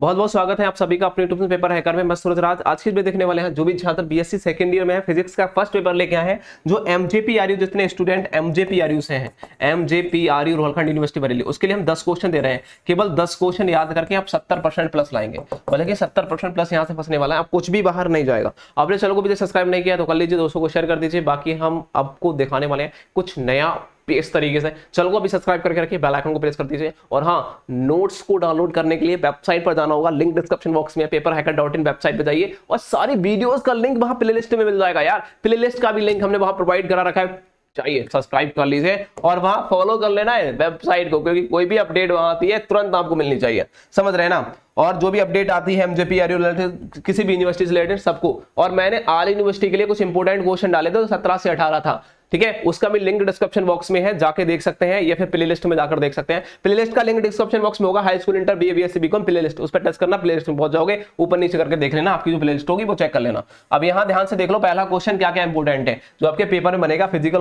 बहुत बहुत स्वागत है आप सभी का अपने यूट्यूब पेपर हैकर में मैं राज आज की देखने वाले हैं जो भी छात्र बीएससी सेकंड ईयर में है फिजिक्स का फर्स्ट पेपर लेके आए हैं जो एम जितने स्टूडेंट एम से हैं एम रोहलखंड यूनिवर्सिटी बरेली उसके लिए हम दस क्वेश्चन दे रहे हैं केवल दस क्वेश्चन याद करके आप सत्तर प्लस लाएंगे बोले कि सत्तर प्लस यहाँ से फंसने वाला है आप कुछ भी बाहर नहीं जाएगा आपने चलो को भी सब्सक्राइब नहीं किया तो कर लीजिए दोस्तों को शेयर कर दीजिए बाकी हम आपको दिखाने वाले हैं कुछ नया इस तरीके से चैनल को अभी सब्सक्राइब करके रखिए बेल आइकन को प्रेस कर दीजिए और हाँ नोट्स को डाउनलोड करने के लिए वेबसाइट पर जाना होगा लिंक डिस्क्रिप्शन बॉक्स में paper hacker dot in website पर जाइए और सारी वीडियोज का लिंक वहां प्ले में मिल जाएगा यार प्ले का भी लिंक हमने वहां प्रोवाइड करा रखा है चाहिए सब्सक्राइब कर लीजिए और वहां फॉलो कर लेना है वेबसाइट को क्योंकि कोई भी अपडेट वहां आती है तुरंत आपको मिलनी चाहिए समझ रहे ना और जो भी अपडेट आती है एमजेपी आर रिलेटेड किसी भी यूनिवर्सिटी से रिलेटेड सबको और मैंने आल यूनिवर्सिटी के लिए कुछ इंपोर्टेंट क्वेश्चन डाले थे तो सत्रह से अठारह था ठीक है उसका भी लिंक डिस्क्रिप्शन बॉक्स में है जाके देख सकते हैं या फिर प्ले लिस्ट में जाकर देख सकते हैं प्ले लिस्ट का लिंक डिस्क्रिप्शन बॉक्स में होगा high school inter B S BCom playlist उस पर टच करना प्ले लिस्ट में पहुंच जाओगे ऊपर नीचे करके देख लेना आपकी जो प्ले लिस्ट होगी वो चेक कर लेना अब यहाँ ध्यान से देख लो पहला क्वेश्चन क्या क्या इंपॉर्टेंट है जो आपके पेपर में बनेगा फिजिकल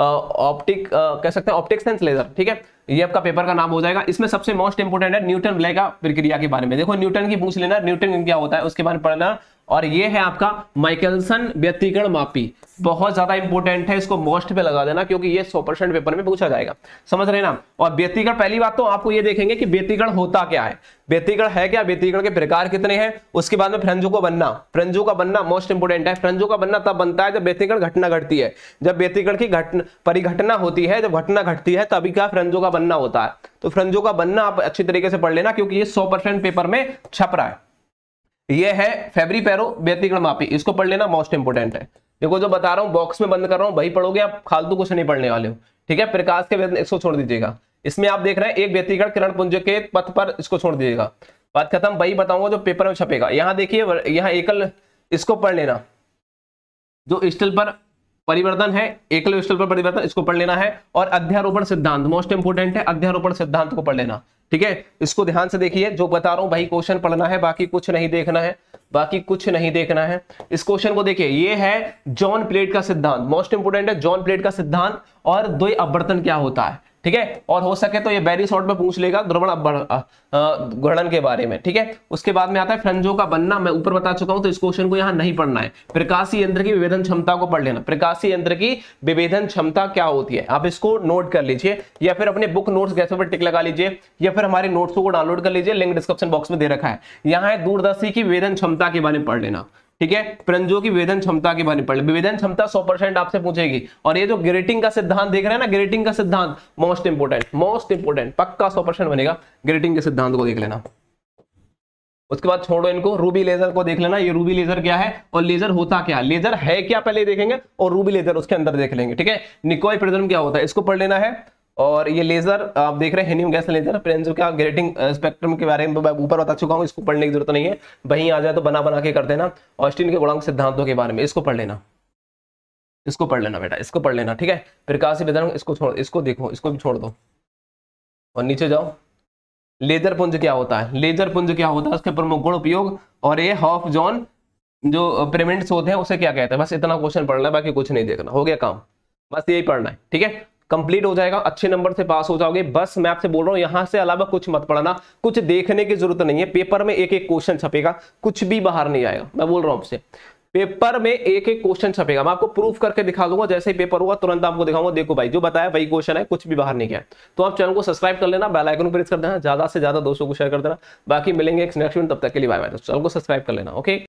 ऑप्टिक कह सकते हैं ऑप्टिक सेंस लेजर ठीक है ये आपका पेपर का नाम हो जाएगा इसमें सबसे मोस्ट इंपोर्टेंट है न्यूटन ब्लैक प्रक्रिया के बारे में देखो न्यूटन की पूछ लेना न्यूटन क्या होता है उसके बारे में पढ़ना और ये है आपका माइकलसन व्यक्तिकरण मापी बहुत ज्यादा इंपॉर्टेंट है इसको मोस्ट पे लगा देना क्योंकि ये सौ परसेंट पेपर में पूछा जाएगा समझ रहे ना और व्यक्तिकरण पहली बात तो आपको ये देखेंगे कि व्यक्तिकरण होता क्या है व्यक्तिकरण है क्या व्यक्तिकरण के प्रकार कितने हैं उसके बाद में फ्रंजो को बनना फ्रंजो का बनना मोस्ट इंपोर्टेंट है फ्रंजो का बनना तब बनता है जब व्यक्तिकरण घटना घटती है जब व्यक्तिकरण की घटना परिघटना होती है जब घटना घटती है तभी क्या फ्रंजो का बनना होता है तो फ्रंजो का बनना आप अच्छी तरीके से पढ़ लेना क्योंकि ये सौ पेपर में छप रहा है ये है फेबरी पैरो व्यतिक्रम मापी इसको पढ़ लेना मोस्ट इंपोर्टेंट है देखो जो बता रहा हूँ बॉक्स में बंद कर रहा हूँ वही पढ़ोगे आप फालतू कुछ नहीं पढ़ने वाले हो ठीक है प्रकाश के वेतन इसको छोड़ दीजिएगा इसमें आप देख रहे हैं एक व्यतिकरण किरण पुंज के पथ पर इसको छोड़ दीजिएगा बात खत्म वही बताऊंगा जो पेपर में छपेगा यहाँ देखिए यहाँ एकल इसको पढ़ लेना जो स्टिल पर परिवर्तन है एकल स्थल पर परिवर्तन इसको पढ़ लेना है और अध्यारोपण सिद्धांत मोस्ट इंपोर्टेंट है अध्यारोपण सिद्धांत को पढ़ लेना ठीक है इसको ध्यान से देखिए जो बता रहा हूं भाई क्वेश्चन पढ़ना है बाकी कुछ नहीं देखना है बाकी कुछ नहीं देखना है इस क्वेश्चन को देखिए ये है जॉन प्लेट का सिद्धांत मोस्ट इंपोर्टेंट है जॉन प्लेट का सिद्धांत और द्वय अपवर्तन क्या होता है ठीक है और हो सके तो ये बैरी शॉर्ट में पूछ लेगा द्रवण गणन के बारे में ठीक है उसके बाद में आता है फ्रंजो का बनना मैं ऊपर बता चुका हूं तो इस क्वेश्चन को यहाँ नहीं पढ़ना है प्रकाशी यंत्र की विभेदन क्षमता को पढ़ लेना प्रकाशी यंत्र की विभेदन क्षमता क्या होती है आप इसको नोट कर लीजिए या फिर अपने बुक नोट गैसों पर टिक लगा लीजिए या फिर हमारे नोट्सों को डाउनलोड कर लीजिए लिंक डिस्क्रिप्शन बॉक्स में दे रखा है यहाँ है दूरदर्शी की विभेदन क्षमता के बारे में पढ़ लेना ठीक है प्रंजो की वेदन क्षमता के बारे में पढ़ विवेदन क्षमता सौ परसेंट आपसे पूछेगी और ये जो ग्रेटिंग का सिद्धांत देख रहे हैं ना ग्रेटिंग का सिद्धांत मोस्ट इंपोर्टेंट मोस्ट इंपोर्टेंट पक्का सौ परसेंट बनेगा ग्रेटिंग के सिद्धांत को देख लेना उसके बाद छोड़ो इनको रूबी लेजर को देख लेना ये रूबी लेजर क्या है और लेजर होता क्या लेजर है क्या पहले देखेंगे और रूबी लेजर उसके अंदर देख लेंगे ठीक है निकोय प्रिज्म क्या होता है इसको पढ़ लेना है और ये लेजर आप देख रहे हैं हेनियम गैस लेजर प्रेंजो का ग्रेटिंग स्पेक्ट्रम के बारे में ऊपर बता चुका हूँ इसको पढ़ने की जरूरत नहीं है वहीं आ जाए तो बना बना के कर देना ऑस्टिन के गुणांक सिद्धांतों के बारे में इसको पढ़ लेना इसको पढ़ लेना बेटा इसको पढ़ लेना ठीक है प्रकाश वितरण इसको छोड़ इसको देखो इसको भी छोड़ दो और नीचे जाओ लेजर पुंज क्या होता है लेजर पुंज क्या होता है उसके प्रमुख गुण उपयोग और ये हॉफ जॉन जो प्रेमेंट्स होते हैं उसे क्या कहते हैं बस इतना क्वेश्चन पढ़ना है बाकी कुछ नहीं देखना हो गया काम बस यही पढ़ना है ठीक है कंप्लीट हो जाएगा अच्छे नंबर से पास हो जाओगे बस मैं आपसे बोल रहा हूं यहां से अलावा कुछ मत पढ़ना कुछ देखने की जरूरत नहीं है पेपर में एक एक क्वेश्चन छपेगा कुछ भी बाहर नहीं आएगा मैं बोल रहा हूं आपसे पेपर में एक एक क्वेश्चन छपेगा मैं आपको प्रूफ करके दिखा दूंगा जैसे ही पेपर होगा तुरंत आपको दिखाऊंगा देखो भाई जो बताया वही क्वेश्चन है कुछ भी बाहर नहीं गया तो आप चैनल को सब्सक्राइब कर लेना बेल आइकन प्रेस कर देना ज्यादा से ज्यादा दोस्तों को शेयर कर देना बाकी मिलेंगे नेक्स्ट तब तक के लिए बाय बाय चैनल को सब्सक्राइब कर लेना ओके